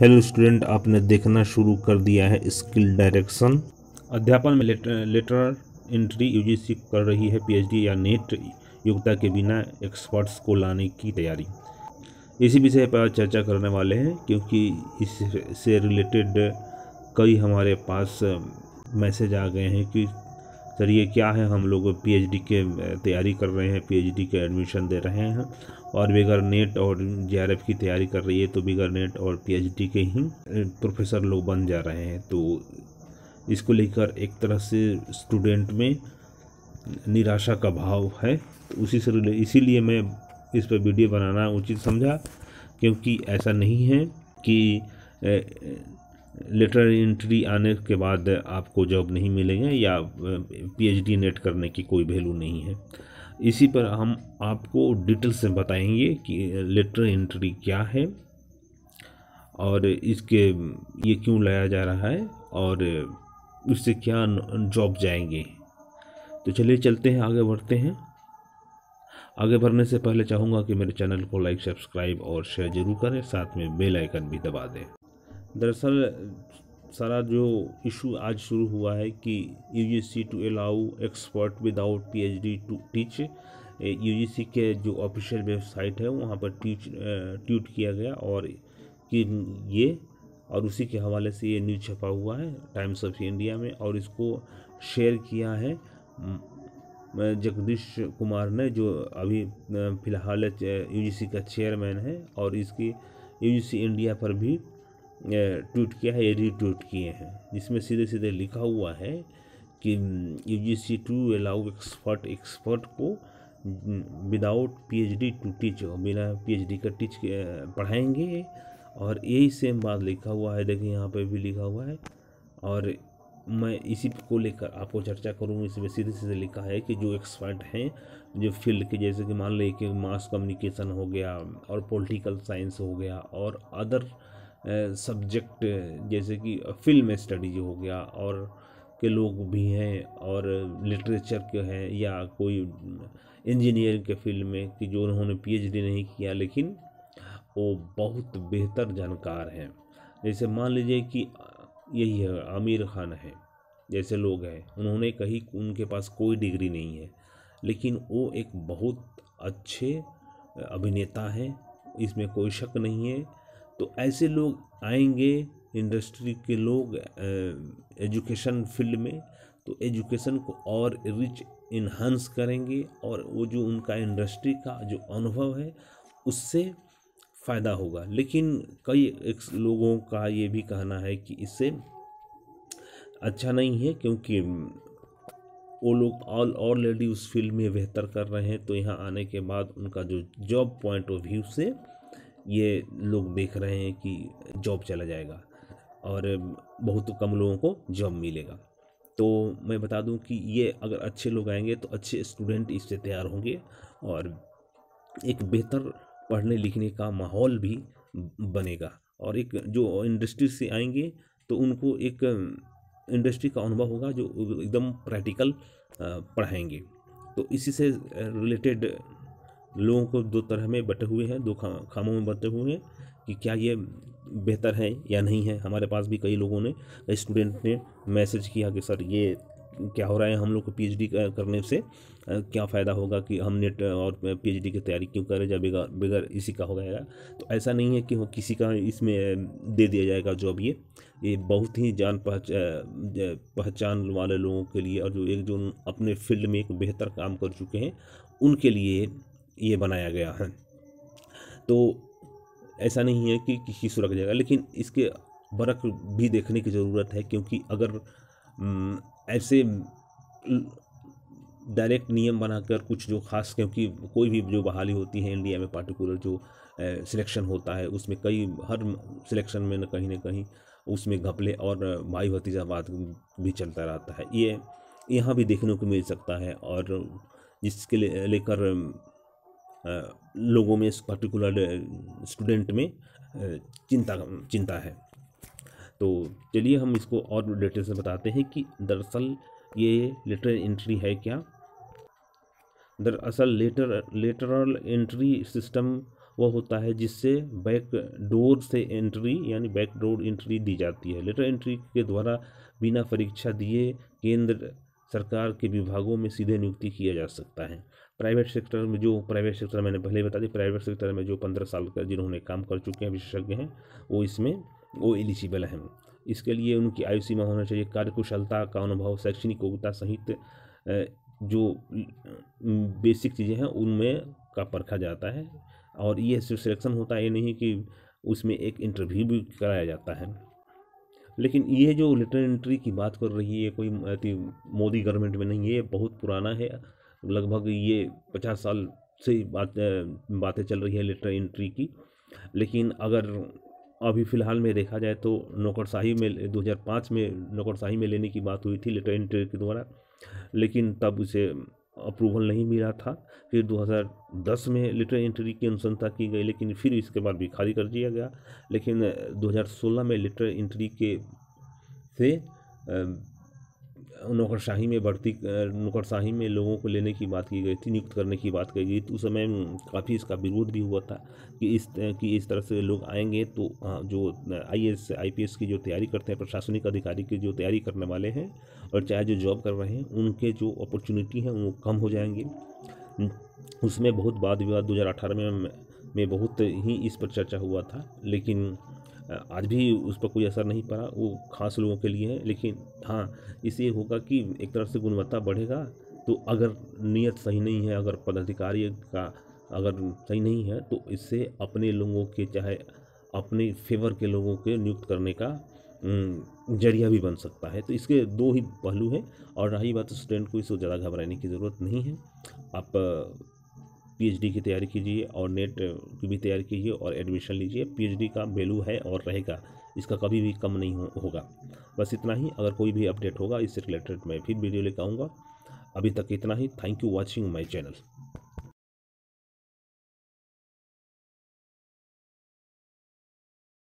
hello student आपने देखना शुरू कर दिया है स्किल डायरेक्शन अध्यापन में लेटर, लेटर एंट्री यूजीसी कर रही है पीएचडी या नेट योग्यता के बिना एक्सपर्ट्स को लाने की तैयारी इसी विषय पर चर्चा करने वाले हैं क्योंकि इससे रिलेटेड कई हमारे पास मैसेज आ गए हैं कि सर ये क्या है हम लोग पीएचडी के तैयारी कर रहे हैं पीएचडी के एडमिशन दे रहे हैं और बिगर नेट और जे की तैयारी कर रही है तो बिगर नेट और पीएचडी के ही प्रोफेसर लोग बन जा रहे हैं तो इसको लेकर एक तरह से स्टूडेंट में निराशा का भाव है तो उसी से इसीलिए मैं इस पर वीडियो बनाना उचित समझा क्योंकि ऐसा नहीं है कि लेटर इंट्री आने के बाद आपको जॉब नहीं मिलेंगे या पीएचडी नेट करने की कोई वैल्यू नहीं है इसी पर हम आपको डिटेल से बताएंगे कि लेटर इंट्री क्या है और इसके ये क्यों लाया जा रहा है और उससे क्या जॉब जाएंगे तो चलिए चलते हैं आगे बढ़ते हैं आगे बढ़ने से पहले चाहूँगा कि मेरे चैनल को लाइक सब्सक्राइब और शेयर जरूर करें साथ में बेल आइकन भी दबा दें दरअसल सारा जो इशू आज शुरू हुआ है कि U G C to allow expert without P H D to teach U G C के जो ऑफिशियल वेबसाइट है वहाँ पर टीच ट्वीट किया गया और कि ये और उसी के हवाले से ये न्यूज़ छपा हुआ है टाइम्स ऑफ इंडिया में और इसको शेयर किया है जगदीश कुमार ने जो अभी फ़िलहाल यू जी सी का चेयरमैन है और इसकी यू जी सी इंडिया पर भी ट्वीट किया है या रीट्वीट किए हैं जिसमें सीधे सीधे लिखा हुआ है कि U G C to allow expert expert को विदाउट पीएचडी टू टीच बिना पीएचडी का टीच पढ़ाएंगे और यही सेम बात लिखा हुआ है देखिए यहाँ पे भी लिखा हुआ है और मैं इसी को लेकर आपको चर्चा करूँगा इसमें सीधे सीधे लिखा है कि जो एक्सपर्ट हैं जो फील्ड के जैसे कि मान लीजिए कि मास कम्युनिकेशन हो गया और पॉलिटिकल साइंस हो गया और अदर सब्जेक्ट जैसे कि फिल्म स्टडी हो गया और के लोग भी हैं और लिटरेचर के हैं या कोई इंजीनियर के फील्ड में कि जो उन्होंने पीएचडी नहीं किया लेकिन वो बहुत बेहतर जानकार हैं जैसे मान लीजिए कि यही है आमिर खान है जैसे लोग हैं उन्होंने कहीं उनके पास कोई डिग्री नहीं है लेकिन वो एक बहुत अच्छे अभिनेता हैं इसमें कोई शक नहीं है तो ऐसे लोग आएंगे इंडस्ट्री के लोग एजुकेशन फील्ड में तो एजुकेशन को और रिच इन्हांस करेंगे और वो जो उनका इंडस्ट्री का जो अनुभव है उससे फ़ायदा होगा लेकिन कई लोगों का ये भी कहना है कि इससे अच्छा नहीं है क्योंकि वो लोग ऑल ऑलरेडी उस फील्ड में बेहतर कर रहे हैं तो यहाँ आने के बाद उनका जो जॉब पॉइंट ऑफ व्यू से ये लोग देख रहे हैं कि जॉब चला जाएगा और बहुत कम लोगों को जॉब मिलेगा तो मैं बता दूं कि ये अगर अच्छे लोग आएंगे तो अच्छे स्टूडेंट इससे तैयार होंगे और एक बेहतर पढ़ने लिखने का माहौल भी बनेगा और एक जो इंडस्ट्री से आएंगे तो उनको एक इंडस्ट्री का अनुभव होगा जो एकदम प्रैक्टिकल पढ़ाएंगे तो इसी से रिलेटेड लोगों को दो तरह में बटे हुए हैं दो खा, खामों में बटे हुए हैं कि क्या ये बेहतर है या नहीं है हमारे पास भी कई लोगों ने कई स्टूडेंट ने मैसेज किया कि सर ये क्या हो रहा है हम लोग को पीएचडी करने से क्या फ़ायदा होगा कि हम नेट और पीएचडी की तैयारी क्यों करें जब बगैर बेगर इसी का हो जाएगा तो ऐसा नहीं है कि हो किसी का इसमें दे दिया जाएगा जॉब ये ये बहुत ही जान पहच पहचान वाले लोगों के लिए और जो एक जो अपने फील्ड में एक बेहतर काम कर चुके हैं उनके लिए ये बनाया गया है तो ऐसा नहीं है कि किसी सुलग जाएगा लेकिन इसके बरक भी देखने की ज़रूरत है क्योंकि अगर ऐसे डायरेक्ट नियम बनाकर कुछ जो खास क्योंकि कोई भी जो बहाली होती है इंडिया में पार्टिकुलर जो सिलेक्शन होता है उसमें कई हर सिलेक्शन में न कहीं ना कहीं उसमें घपले और भाई भतीजावाद भी चलता रहता है ये यहाँ भी देखने को मिल सकता है और जिसके लेकर लोगों में इस पर्टिकुलर स्टूडेंट में चिंता चिंता है तो चलिए हम इसको और डिटेल से बताते हैं कि दरअसल ये लेटर एंट्री है क्या दरअसल लेटर लेटरल एंट्री सिस्टम वह होता है जिससे बैक डोर से एंट्री यानी बैक डोर एंट्री दी जाती है लेटर एंट्री के द्वारा बिना परीक्षा दिए केंद्र सरकार के विभागों में सीधे नियुक्ति किया जा सकता है प्राइवेट सेक्टर में जो प्राइवेट सेक्टर मैंने पहले बता दी प्राइवेट सेक्टर में जो पंद्रह साल का जिन्होंने काम कर चुके हैं विशेषज्ञ हैं वो इसमें वो एलिजिबल हैं इसके लिए उनकी आयु सीमा होना चाहिए कार्यकुशलता का अनुभव शैक्षणिक योग्यता सहित जो बेसिक चीज़ें हैं उनमें का परखा जाता है और ये सिर्फ सिलेक्शन होता है ये नहीं कि उसमें एक इंटरव्यू भी कराया जाता है लेकिन ये जो लेटर एंट्री की बात कर रही है कोई मोदी गवर्नमेंट में नहीं है बहुत पुराना है लगभग ये पचास साल से बात बातें चल रही है लेटर एंट्री की लेकिन अगर अभी फ़िलहाल में देखा जाए तो नौकरशाही में 2005 में नौकरशाही में लेने की बात हुई थी लेटर एंट्री के द्वारा लेकिन तब उसे अप्रूवल नहीं मिला था फिर 2010 में लेटर एंट्री की अनुशंसा की गई लेकिन फिर इसके बाद भी खाली कर दिया गया लेकिन 2016 में लेटर एंट्री के से नौकरशाही में बढ़ती नौकरशाही में लोगों को लेने की बात की गई थी नियुक्त करने की बात की गई तो उस समय काफ़ी इसका विरोध भी हुआ था कि इस कि इस तरह से लोग आएंगे तो हाँ, जो आई एस आई की जो तैयारी करते हैं प्रशासनिक अधिकारी की जो तैयारी करने वाले हैं और चाहे जो जॉब कर रहे हैं उनके जो अपॉर्चुनिटी हैं वो कम हो जाएंगे उसमें बहुत वाद विवाद दो में में बहुत ही इस पर चर्चा हुआ था लेकिन आज भी उस पर कोई असर नहीं पड़ा वो खास लोगों के लिए है लेकिन हाँ इससे होगा कि एक तरफ से गुणवत्ता बढ़ेगा तो अगर नीयत सही नहीं है अगर पदाधिकारी का अगर सही नहीं है तो इससे अपने लोगों के चाहे अपने फेवर के लोगों के नियुक्त करने का जरिया भी बन सकता है तो इसके दो ही पहलू हैं और रही बात स्टूडेंट को इसको ज़्यादा घबराने की ज़रूरत नहीं है आप पीएचडी की तैयारी कीजिए और नेट की भी तैयारी कीजिए और एडमिशन लीजिए पीएचडी का वैल्यू है और रहेगा इसका कभी भी कम नहीं हो, होगा बस इतना ही अगर कोई भी अपडेट होगा इससे रिलेटेड मैं फिर वीडियो लेकर आऊँगा अभी तक इतना ही thank you watching my channel